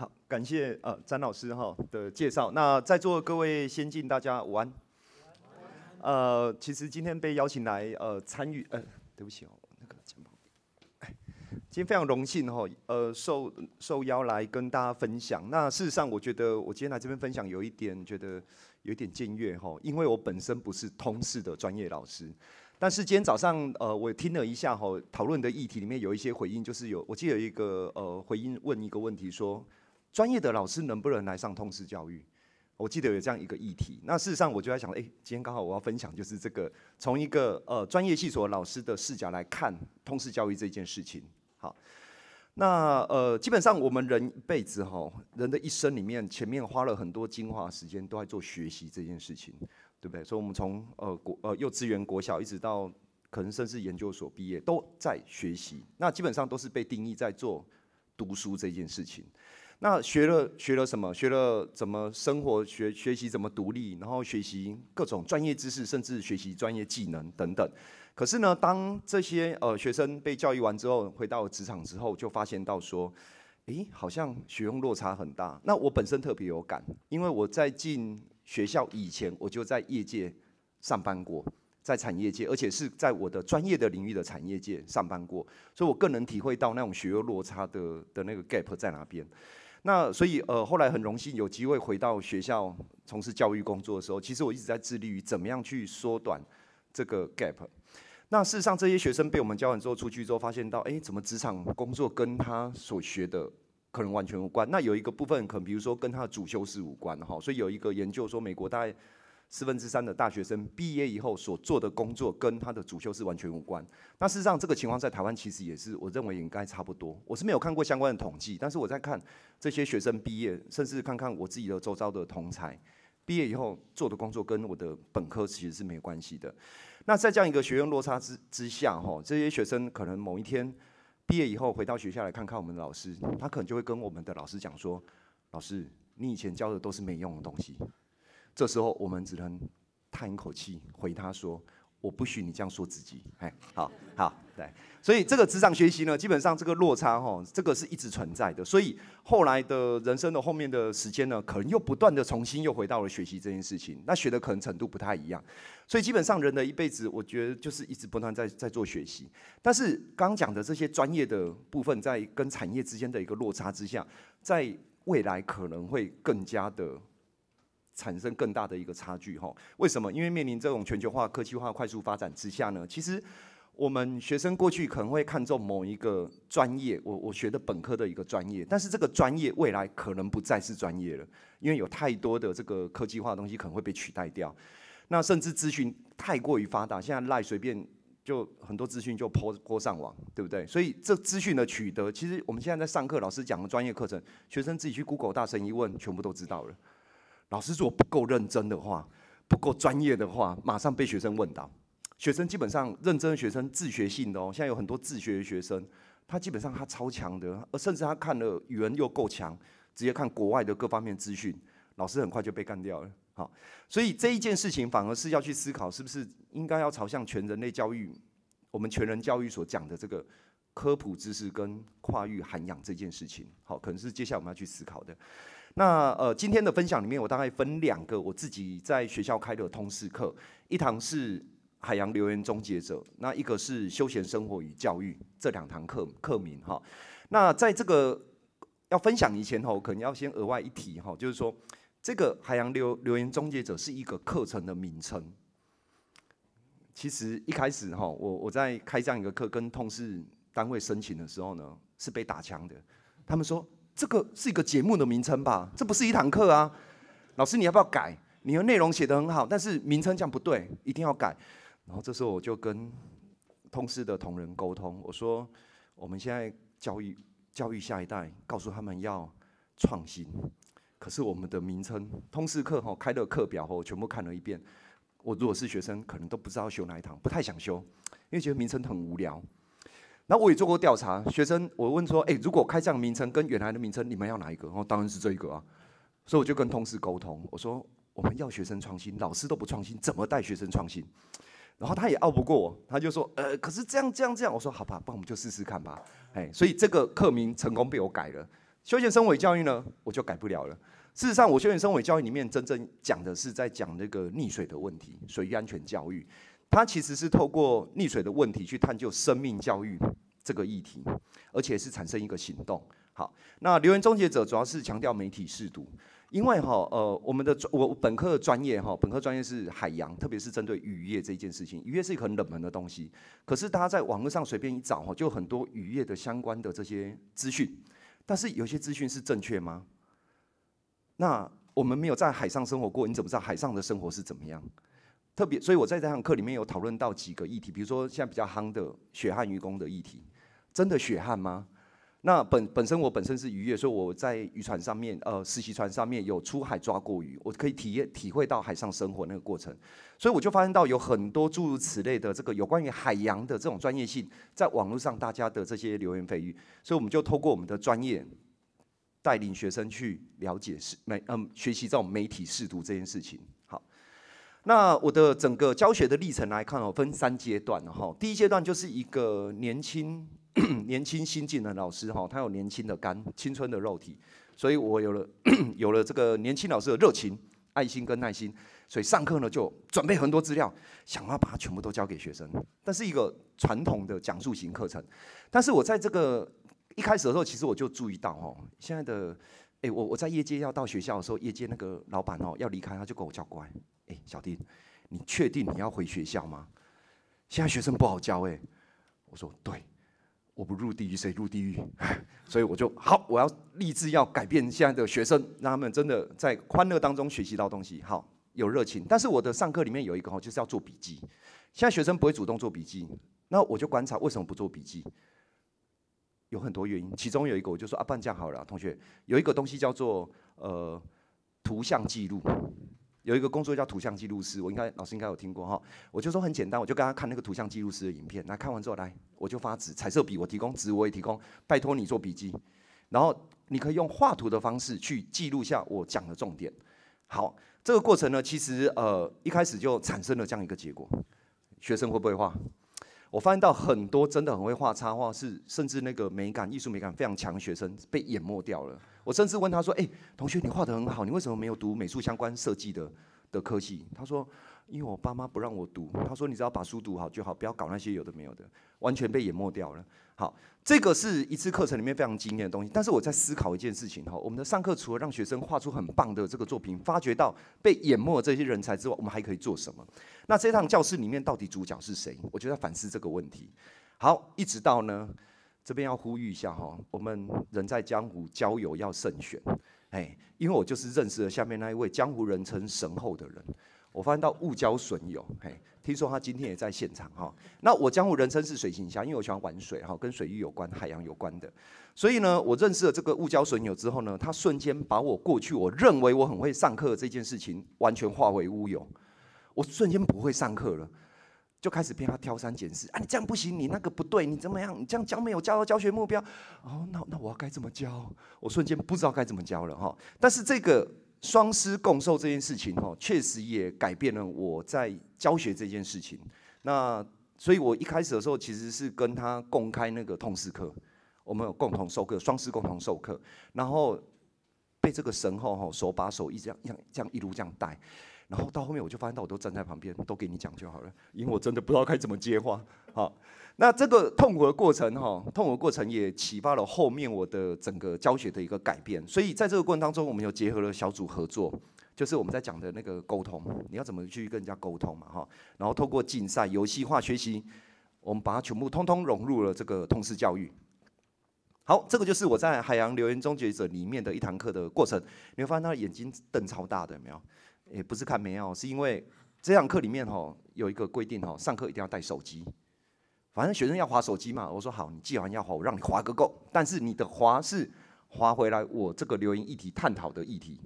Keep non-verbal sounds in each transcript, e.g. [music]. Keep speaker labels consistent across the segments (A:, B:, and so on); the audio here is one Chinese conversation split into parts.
A: 好，感谢呃，詹老师哈的介绍。那在座各位先进，大家午安。呃，其实今天被邀请来呃参与呃，对不起哦，那个肩膀。今天非常荣幸哈，呃，受受邀来跟大家分享。那事实上，我觉得我今天来这边分享有一点觉得有点僭越哈，因为我本身不是通识的专业老师。但是今天早上呃，我听了一下哈，讨论的议题里面有一些回应，就是有我记得有一个呃回应问一个问题说。专业的老师能不能来上通识教育？我记得有这样一个议题。那事实上，我就在想，哎，今天刚好我要分享就是这个，从一个呃专业系所老师的视角来看通识教育这件事情。好，那呃，基本上我们人一辈子哈，人的一生里面，前面花了很多精华时间都在做学习这件事情，对不对？所以我们从呃国呃幼稚园、国小一直到可能甚至研究所毕业，都在学习。那基本上都是被定义在做读书这件事情。那学了学了什么？学了怎么生活？学学习怎么独立？然后学习各种专业知识，甚至学习专业技能等等。可是呢，当这些呃学生被教育完之后，回到职场之后，就发现到说，诶，好像学用落差很大。那我本身特别有感，因为我在进学校以前，我就在业界上班过，在产业界，而且是在我的专业的领域的产业界上班过，所以我更能体会到那种学用落差的的那个 gap 在哪边。那所以，呃，后来很荣幸有机会回到学校从事教育工作的时候，其实我一直在致力于怎么样去缩短这个 gap。那事实上，这些学生被我们教完之后出去之后，发现到，哎，怎么职场工作跟他所学的可能完全无关？那有一个部分可能，比如说跟他的主修是无关哈，所以有一个研究说，美国大概。四分之三的大学生毕业以后所做的工作跟他的主修是完全无关。那事实上，这个情况在台湾其实也是，我认为应该差不多。我是没有看过相关的统计，但是我在看这些学生毕业，甚至看看我自己的周遭的同才，毕业以后做的工作跟我的本科其实是没有关系的。那在这样一个学院落差之之下，哈，这些学生可能某一天毕业以后回到学校来看看我们的老师，他可能就会跟我们的老师讲说：“老师，你以前教的都是没用的东西。”这时候我们只能叹一口气，回他说：“我不许你这样说自己。”哎，好好对，所以这个职场学习呢，基本上这个落差哈，这个是一直存在的。所以后来的人生的后面的时间呢，可能又不断的重新又回到了学习这件事情，那学的可能程度不太一样。所以基本上人的一辈子，我觉得就是一直不断在在做学习。但是刚刚讲的这些专业的部分，在跟产业之间的一个落差之下，在未来可能会更加的。产生更大的一个差距，哈，为什么？因为面临这种全球化、科技化快速发展之下呢？其实，我们学生过去可能会看重某一个专业，我我学的本科的一个专业，但是这个专业未来可能不再是专业了，因为有太多的这个科技化东西可能会被取代掉。那甚至资讯太过于发达，现在赖随便就很多资讯就泼泼上网，对不对？所以这资讯的取得，其实我们现在在上课，老师讲的专业课程，学生自己去 Google 大声一问，全部都知道了。老师如果不够认真的话，不够专业的话，马上被学生问到。学生基本上认真的学生自学性的哦，现在有很多自学的学生，他基本上他超强的，而甚至他看了语文又够强，直接看国外的各方面资讯，老师很快就被干掉了。好，所以这一件事情反而是要去思考，是不是应该要朝向全人类教育？我们全人教育所讲的这个科普知识跟跨域涵养这件事情，好，可能是接下来我们要去思考的。那呃，今天的分享里面，我大概分两个我自己在学校开的通识课，一堂是海洋留言终结者，那一个是休闲生活与教育这两堂课课名哈。那在这个要分享以前吼，可能要先额外一提哈，就是说这个海洋留留言终结者是一个课程的名称。其实一开始哈，我我在开这样一个课跟通识单位申请的时候呢，是被打枪的，他们说。这个是一个节目的名称吧？这不是一堂课啊！老师，你要不要改？你的内容写得很好，但是名称样不对，一定要改。然后这时候我就跟通识的同仁沟通，我说我们现在教育教育下一代，告诉他们要创新。可是我们的名称通识课哈，开的课表哈，我全部看了一遍。我如果是学生，可能都不知道修哪一堂，不太想修，因为觉得名称很无聊。那我也做过调查，学生我问说，哎，如果开这样名称跟原来的名称，你们要哪一个？然后当然是这一个啊，所以我就跟同事沟通，我说我们要学生创新，老师都不创新，怎么带学生创新？然后他也拗不过，我，他就说，呃，可是这样这样这样，我说好吧，那我们就试试看吧，哎，所以这个课名成功被我改了。休闲生活教育呢，我就改不了了。事实上，我休闲生活教育里面真正讲的是在讲那个溺水的问题，水域安全教育。它其实是透过溺水的问题去探究生命教育这个议题，而且是产生一个行动。好，那留言终结者主要是强调媒体适度，因为哈呃我们的我本科的专业哈本科专业是海洋，特别是针对渔业这一件事情，渔业是一个很冷门的东西，可是大家在网络上随便一找哈，就很多渔业的相关的这些资讯，但是有些资讯是正确吗？那我们没有在海上生活过，你怎么知道海上的生活是怎么样？特别，所以我在这堂课里面有讨论到几个议题，比如说现在比较夯的“血汗愚工”的议题，真的血汗吗？那本本身我本身是渔业，所以我在渔船上面，呃，实习船上面有出海抓过鱼，我可以体验体会到海上生活那个过程。所以我就发现到有很多诸如此类的这个有关于海洋的这种专业性，在网络上大家的这些流言蜚语。所以我们就透过我们的专业，带领学生去了解是，媒，嗯，学习这种媒体试读这件事情。那我的整个教学的历程来看哦，分三阶段的哈。第一阶段就是一个年轻、[clears throat] 年轻新进的老师哈，他有年轻的肝、青春的肉体，所以我有了 [clears throat] 有了这个年轻老师的热情、爱心跟耐心，所以上课呢就准备很多资料，想要把它全部都教给学生。但是一个传统的讲述型课程，但是我在这个一开始的时候，其实我就注意到哦，现在的哎，我我在业界要到学校的时候，业界那个老板哦要离开，他就给我叫过来。哎，小弟，你确定你要回学校吗？现在学生不好教哎。我说对，我不入地狱谁入地狱？[laughs] 所以我就好，我要立志要改变现在的学生，让他们真的在欢乐当中学习到东西，好有热情。但是我的上课里面有一个吼，就是要做笔记。现在学生不会主动做笔记，那我就观察为什么不做笔记？有很多原因，其中有一个我就说阿半这样好了，同学有一个东西叫做呃图像记录。有一个工作叫图像记录师，我应该老师应该有听过哈。我就说很简单，我就跟他看那个图像记录师的影片。那看完之后，来我就发纸、彩色笔，我提供纸，我也提供，拜托你做笔记。然后你可以用画图的方式去记录下我讲的重点。好，这个过程呢，其实呃一开始就产生了这样一个结果。学生会不会画？我发现到很多真的很会画插画，是甚至那个美感、艺术美感非常强的学生被淹没掉了。我甚至问他说：“哎，同学，你画的很好，你为什么没有读美术相关设计的？”的科技，他说，因为我爸妈不让我读，他说，你只要把书读好就好，不要搞那些有的没有的，完全被淹没掉了。好，这个是一次课程里面非常惊艳的东西。但是我在思考一件事情哈，我们的上课除了让学生画出很棒的这个作品，发掘到被淹没这些人才之外，我们还可以做什么？那这堂教室里面到底主角是谁？我就在反思这个问题。好，一直到呢。这边要呼吁一下哈，我们人在江湖交友要慎选，哎，因为我就是认识了下面那一位江湖人称神后的人，我发现到物交损友，嘿，听说他今天也在现场哈。那我江湖人称是水行侠，因为我喜欢玩水哈，跟水域有关、海洋有关的。所以呢，我认识了这个物交损友之后呢，他瞬间把我过去我认为我很会上课这件事情完全化为乌有，我瞬间不会上课了。就开始骗他挑三拣四啊！你这样不行，你那个不对，你怎么样？你这样教没有教到教学目标。哦，那那我要该怎么教？我瞬间不知道该怎么教了哈。但是这个双师共授这件事情哈，确实也改变了我在教学这件事情。那所以，我一开始的时候其实是跟他共开那个通识课，我们有共同授课，双师共同授课，然后被这个神后哈手把手一直这样这样一路这样带。然后到后面我就发现到我都站在旁边，都给你讲就好了，因为我真的不知道该怎么接话。好，那这个痛苦的过程，哈，痛苦的过程也启发了后面我的整个教学的一个改变。所以在这个过程当中，我们有结合了小组合作，就是我们在讲的那个沟通，你要怎么去跟人家沟通嘛，哈。然后透过竞赛、游戏化学习，我们把它全部通通融入了这个通识教育。好，这个就是我在《海洋留言终结者》里面的一堂课的过程。你会发现他的眼睛瞪超大的，没有？也不是看没有，是因为这堂课里面吼有一个规定吼，上课一定要带手机。反正学生要划手机嘛，我说好，你记完要划，我让你划个够。但是你的划是划回来我这个留言议题探讨的议题。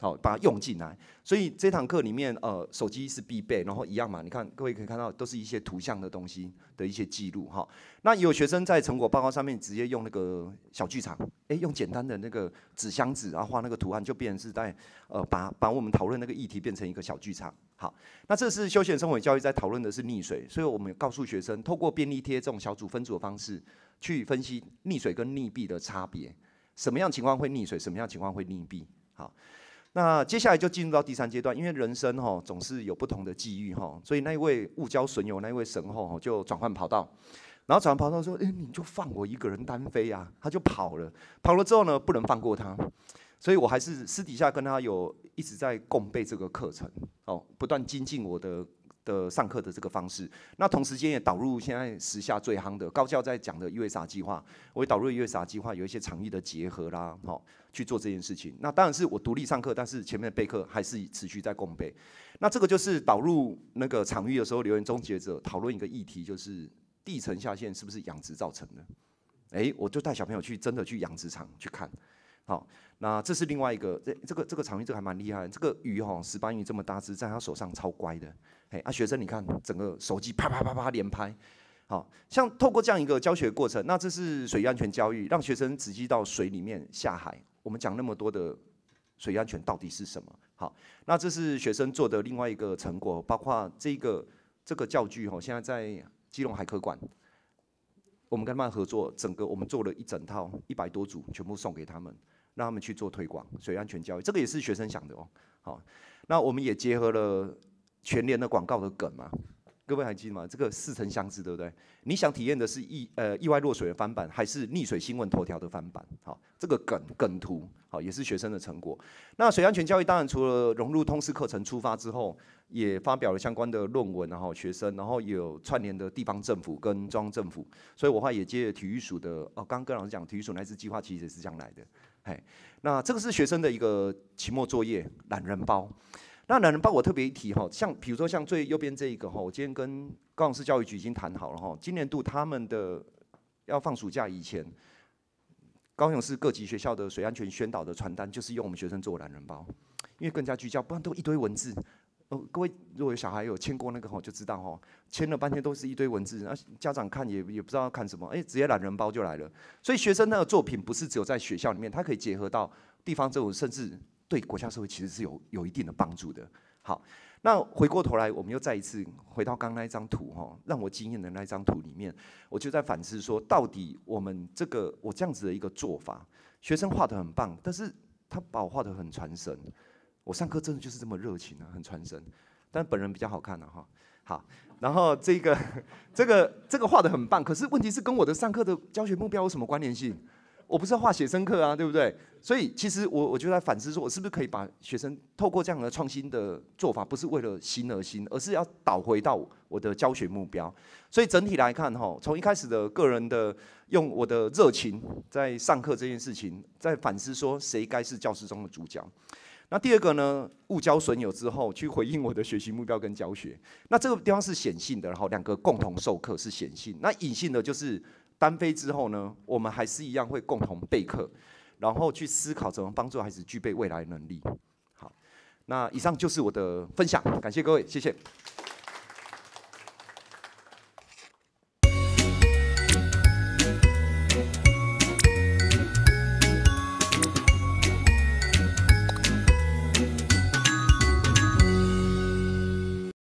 A: 好，把它用进来。所以这堂课里面，呃，手机是必备。然后一样嘛，你看各位可以看到，都是一些图像的东西的一些记录。哈，那有学生在成果报告上面直接用那个小剧场，哎，用简单的那个纸箱子，然后画那个图案，就变成是在呃把把我们讨论那个议题变成一个小剧场。好，那这是休闲生活教育在讨论的是溺水，所以我们告诉学生，透过便利贴这种小组分组的方式去分析溺水跟溺毙的差别，什么样情况会溺水，什么样情况会溺毙。好。那接下来就进入到第三阶段，因为人生哈总是有不同的际遇哈，所以那一位误交损友那一位神后哦、就转换跑道，然后转换跑道说：“哎，你就放我一个人单飞啊！”他就跑了，跑了之后呢，不能放过他，所以我还是私底下跟他有一直在共备这个课程，哦，不断精进我的。的上课的这个方式，那同时间也导入现在时下最夯的高教在讲的月傻计划，我也导入月傻计划有一些场域的结合啦，好去做这件事情。那当然是我独立上课，但是前面的备课还是持续在共备。那这个就是导入那个场域的时候，留言终结者讨论一个议题，就是地层下陷是不是养殖造成的？哎，我就带小朋友去真的去养殖场去看。好，那这是另外一个这这个这个场景，这个还蛮厉害。这个鱼哈，石斑鱼这么大只，在他手上超乖的。哎，啊，学生你看，整个手机啪啪啪啪连拍，好像透过这样一个教学过程。那这是水安全教育，让学生直接到水里面下海。我们讲那么多的水安全到底是什么？好，那这是学生做的另外一个成果，包括这个这个教具哈，现在在基隆海科馆，我们跟他们合作，整个我们做了一整套一百多组，全部送给他们。让他们去做推广，水安全教育这个也是学生想的哦。好，那我们也结合了全联的广告的梗嘛，各位还记得吗？这个似曾相识，对不对？你想体验的是意呃意外落水的翻版，还是溺水新闻头条的翻版？好，这个梗梗图好也是学生的成果。那水安全教育当然除了融入通识课程出发之后，也发表了相关的论文，然后学生，然后有串联的地方政府跟中央政府。所以我话也借体育署的，哦，刚刚跟老师讲体育署那次计划其实是这样来的。哎，那这个是学生的一个期末作业——懒人包。那懒人包我特别一提哈，像比如说像最右边这一个哈，我今天跟高雄市教育局已经谈好了哈，今年度他们的要放暑假以前，高雄市各级学校的水安全宣导的传单就是用我们学生做懒人包，因为更加聚焦，不然都一堆文字。哦，各位，如果有小孩有签过那个吼，就知道吼，签了半天都是一堆文字，啊，家长看也也不知道看什么，哎，直接懒人包就来了。所以学生那个作品不是只有在学校里面，它可以结合到地方，政府，甚至对国家社会其实是有有一定的帮助的。好，那回过头来，我们又再一次回到刚那一张图哈，让我惊艳的那张图里面，我就在反思说，到底我们这个我这样子的一个做法，学生画的很棒，但是他把我画的很传神。我上课真的就是这么热情啊，很传神，但本人比较好看啊、哈。好，然后这个 [laughs] 这个这个画的很棒，可是问题是跟我的上课的教学目标有什么关联性？我不是画写生课啊，对不对？所以其实我我就在反思，说我是不是可以把学生透过这样的创新的做法，不是为了新而新，而是要导回到我的教学目标。所以整体来看哈，从一开始的个人的用我的热情在上课这件事情，在反思说谁该是教师中的主角。那第二个呢？误交损友之后，去回应我的学习目标跟教学。那这个地方是显性的，然后两个共同授课是显性。那隐性的就是单飞之后呢，我们还是一样会共同备课，然后去思考怎么帮助孩子具备未来能力。好，那以上就是我的分享，感谢各位，谢谢。